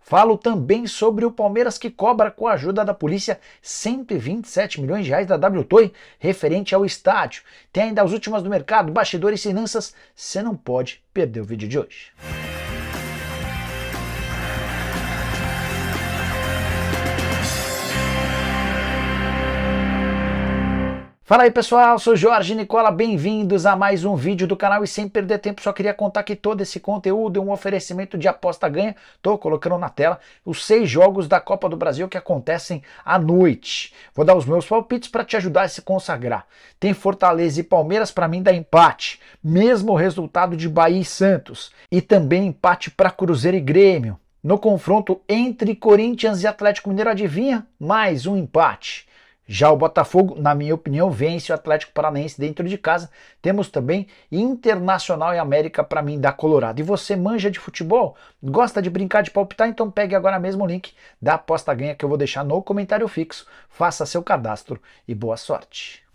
Falo também sobre o Palmeiras que cobra com a ajuda da polícia 127 milhões de reais da WTOI referente ao estádio. Tem ainda as últimas do mercado, bastidores e finanças. Você não pode perder o vídeo de hoje. Fala aí pessoal, sou Jorge Nicola, bem-vindos a mais um vídeo do canal e sem perder tempo só queria contar que todo esse conteúdo é um oferecimento de aposta ganha, tô colocando na tela os seis jogos da Copa do Brasil que acontecem à noite. Vou dar os meus palpites para te ajudar a se consagrar. Tem Fortaleza e Palmeiras para mim dá empate, mesmo resultado de Bahia e Santos e também empate para Cruzeiro e Grêmio. No confronto entre Corinthians e Atlético Mineiro, adivinha? Mais um empate. Já o Botafogo, na minha opinião, vence o Atlético Paranaense dentro de casa. Temos também Internacional e América para mim da Colorado. E você manja de futebol? Gosta de brincar de palpitar? Então pegue agora mesmo o link da aposta ganha que eu vou deixar no comentário fixo. Faça seu cadastro e boa sorte.